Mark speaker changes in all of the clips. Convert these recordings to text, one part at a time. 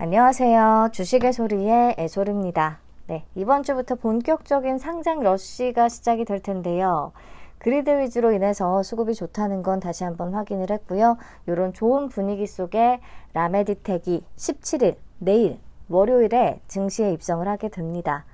Speaker 1: 안녕하세요. 주식의 소리의 애소리입니다 네, 이번 주부터 본격적인 상장 러쉬가 시작이 될 텐데요. 그리드 위주로 인해서 수급이 좋다는 건 다시 한번 확인을 했고요. 이런 좋은 분위기 속에 라메디텍이 17일, 내일, 월요일에 증시에 입성을 하게 됩니다.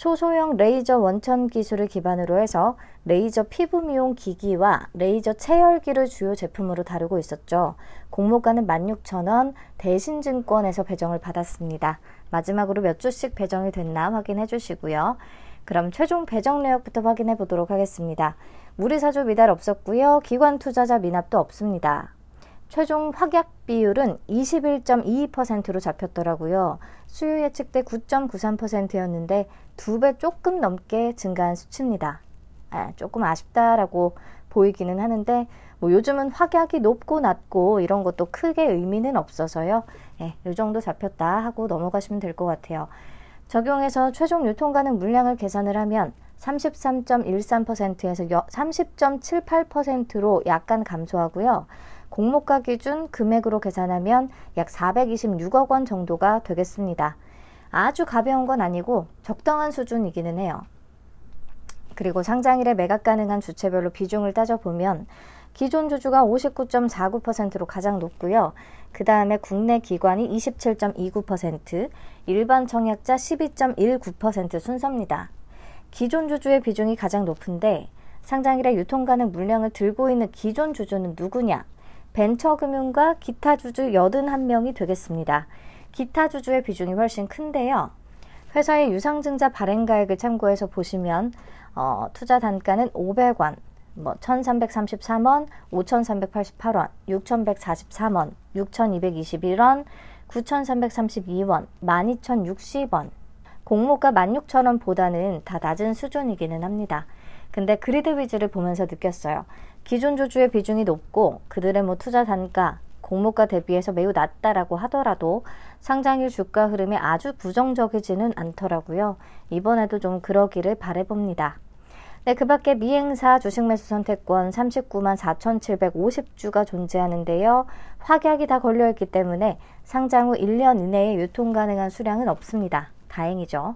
Speaker 1: 초소형 레이저 원천 기술을 기반으로 해서 레이저 피부 미용 기기와 레이저 체열기를 주요 제품으로 다루고 있었죠. 공모가는 16,000원, 대신증권에서 배정을 받았습니다. 마지막으로 몇 주씩 배정이 됐나 확인해 주시고요. 그럼 최종 배정 내역부터 확인해 보도록 하겠습니다. 무리사주 미달 없었고요. 기관 투자자 미납도 없습니다. 최종 확약 비율은 21.22%로 잡혔더라고요. 수요 예측 때 9.93%였는데 두 배 조금 넘게 증가한 수치입니다. 아, 조금 아쉽다라고 보이기는 하는데 뭐 요즘은 확약이 높고 낮고 이런 것도 크게 의미는 없어서요. 예, 요 정도 잡혔다 하고 넘어가시면 될 것 같아요. 적용해서 최종 유통가능 물량을 계산을 하면 33.13%에서 30.78%로 약간 감소하고요. 공모가 기준 금액으로 계산하면 약 426억 원 정도가 되겠습니다. 아주 가벼운 건 아니고 적당한 수준이기는 해요. 그리고 상장일에 매각 가능한 주체별로 비중을 따져보면 기존 주주가 59.49%로 가장 높고요. 그 다음에 국내 기관이 27.29%, 일반 청약자 12.19% 순서입니다. 기존 주주의 비중이 가장 높은데 상장일에 유통가능 물량을 들고 있는 기존 주주는 누구냐? 벤처금융과 기타 주주 81명이 되겠습니다. 기타 주주의 비중이 훨씬 큰데요. 회사의 유상증자 발행가액을 참고해서 보시면 어, 투자 단가는 500원, 뭐 1,333원, 5,388원, 6,143원, 6,221원, 9,332원, 12,060원. 공모가 16,000원보다는 다 낮은 수준이기는 합니다. 근데 그리드 위즈를 보면서 느꼈어요. 기존 주주의 비중이 높고 그들의 뭐 투자 단가, 공모가 대비해서 매우 낮다라고 하더라도 상장일 주가 흐름이 아주 부정적이지는 않더라고요. 이번에도 좀 그러기를 바래봅니다. 네, 그 밖에 미행사 주식 매수 선택권 39만 4,750주가 존재하는데요. 확약이 다 걸려있기 때문에 상장 후 1년 이내에 유통 가능한 수량은 없습니다. 다행이죠.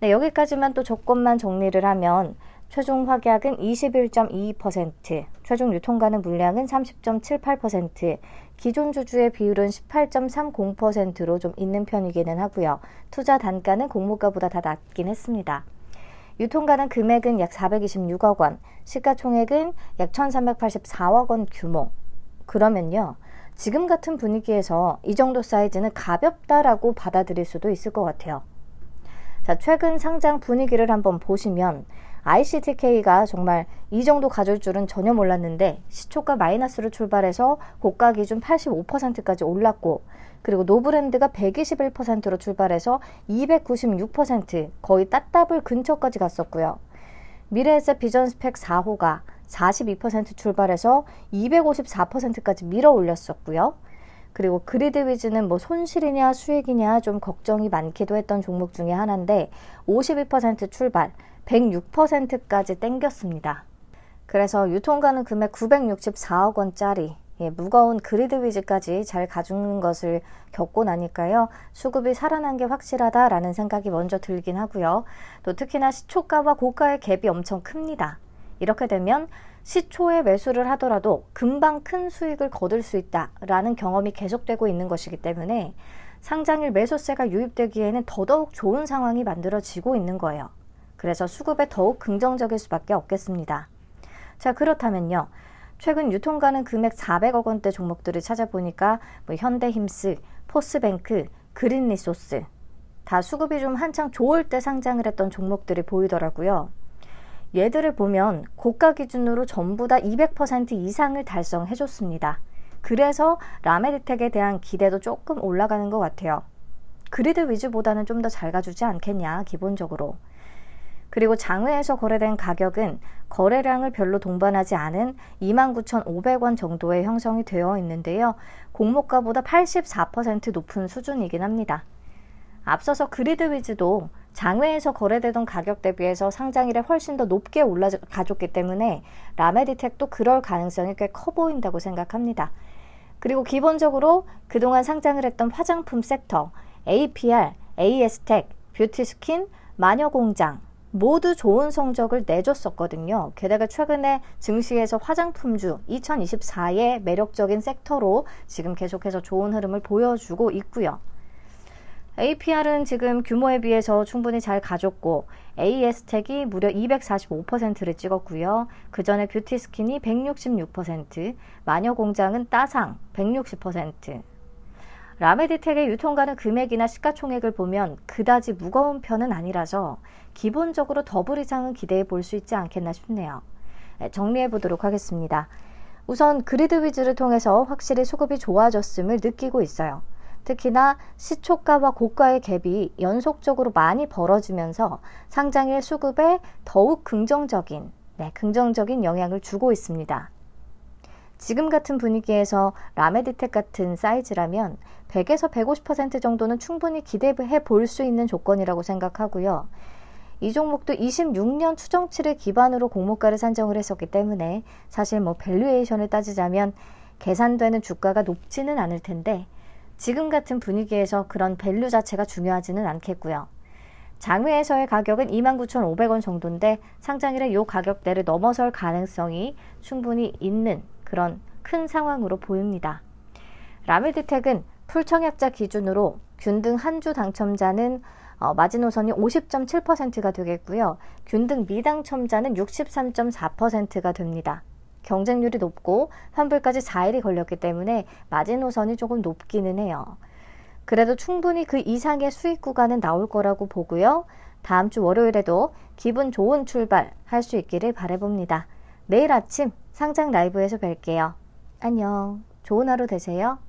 Speaker 1: 네, 여기까지만 또 조건만 정리를 하면 최종 확약은 21.22%, 최종 유통가는 물량은 30.78%, 기존 주주의 비율은 18.30%로 좀 있는 편이기는 하고요. 투자 단가는 공모가보다 다 낮긴 했습니다. 유통가는 금액은 약 426억 원, 시가총액은 약 1,384억 원 규모. 그러면요. 지금 같은 분위기에서 이 정도 사이즈는 가볍다라고 받아들일 수도 있을 것 같아요. 자, 최근 상장 분위기를 한번 보시면 ICTK가 정말 이 정도 가질 줄은 전혀 몰랐는데 시초가 마이너스로 출발해서 고가 기준 85%까지 올랐고 그리고 노브랜드가 121%로 출발해서 296% 거의 따따블 근처까지 갔었고요. 미래에셋 비전 스펙 4호가 42% 출발해서 254%까지 밀어 올렸었고요. 그리고 그리드 위즈는 뭐 손실이냐 수익이냐 좀 걱정이 많기도 했던 종목 중에 하나인데 52% 출발, 106%까지 땡겼습니다. 그래서 유통가는 금액 964억 원짜리 예, 무거운 그리드 위즈까지 잘 가주는 것을 겪고 나니까요. 수급이 살아난 게 확실하다라는 생각이 먼저 들긴 하고요. 또 특히나 시초가와 고가의 갭이 엄청 큽니다. 이렇게 되면 시초에 매수를 하더라도 금방 큰 수익을 거둘 수 있다라는 경험이 계속되고 있는 것이기 때문에 상장일 매수세가 유입되기에는 더더욱 좋은 상황이 만들어지고 있는 거예요. 그래서 수급에 더욱 긍정적일 수밖에 없겠습니다. 자, 그렇다면요. 최근 유통 가는 금액 400억 원대 종목들을 찾아보니까 뭐 현대힘스, 포스뱅크, 그린리소스 다 수급이 좀 한창 좋을 때 상장을 했던 종목들이 보이더라고요. 얘들을 보면 고가 기준으로 전부 다 200% 이상을 달성해줬습니다. 그래서 라메디텍에 대한 기대도 조금 올라가는 것 같아요. 그리드 위즈보다는 좀 더 잘 가주지 않겠냐, 기본적으로. 그리고 장외에서 거래된 가격은 거래량을 별로 동반하지 않은 29,500원 정도의 형성이 되어 있는데요. 공모가보다 84% 높은 수준이긴 합니다. 앞서서 그리드 위즈도 장외에서 거래되던 가격 대비해서 상장일에 훨씬 더 높게 올라가졌기 때문에 라메디텍도 그럴 가능성이 꽤 커 보인다고 생각합니다. 그리고 기본적으로 그동안 상장을 했던 화장품 섹터, APR, AS텍, e 뷰티스킨, 마녀공장 모두 좋은 성적을 내줬었거든요. 게다가 최근에 증시에서 화장품주 2024의 매력적인 섹터로 지금 계속해서 좋은 흐름을 보여주고 있고요. APR은 지금 규모에 비해서 충분히 잘 가졌고 AS텍이 e 무려 245%를 찍었고요. 그 전에 뷰티스킨이 166%, 마녀공장은 따상 160%. 라메디텍의 유통가는 금액이나 시가총액을 보면 그다지 무거운 편은 아니라서 기본적으로 더블 이상은 기대해 볼 수 있지 않겠나 싶네요. 네, 정리해 보도록 하겠습니다. 우선 그리드 위즈를 통해서 확실히 수급이 좋아졌음을 느끼고 있어요. 특히나 시초가와 고가의 갭이 연속적으로 많이 벌어지면서 상장일 수급에 더욱 긍정적인, 네, 긍정적인 영향을 주고 있습니다. 지금 같은 분위기에서 라메디텍 같은 사이즈라면 100에서 150% 정도는 충분히 기대해 볼 수 있는 조건이라고 생각하고요. 이 종목도 26년 추정치를 기반으로 공모가를 산정을 했었기 때문에 사실 뭐 밸류에이션을 따지자면 계산되는 주가가 높지는 않을 텐데 지금 같은 분위기에서 그런 밸류 자체가 중요하지는 않겠고요. 장외에서의 가격은 29,500원 정도인데 상장일에 요 가격대를 넘어설 가능성이 충분히 있는 그런 큰 상황으로 보입니다. 라밀드텍은 풀청약자 기준으로 균등 한 주 당첨자는 어, 마지노선이 50.7%가 되겠고요. 균등 미당첨자는 63.4%가 됩니다. 경쟁률이 높고 환불까지 4일이 걸렸기 때문에 마지노선이 조금 높기는 해요. 그래도 충분히 그 이상의 수익 구간은 나올 거라고 보고요. 다음 주 월요일에도 기분 좋은 출발 할 수 있기를 바래봅니다. 내일 아침 상장 라이브에서 뵐게요. 안녕. 좋은 하루 되세요.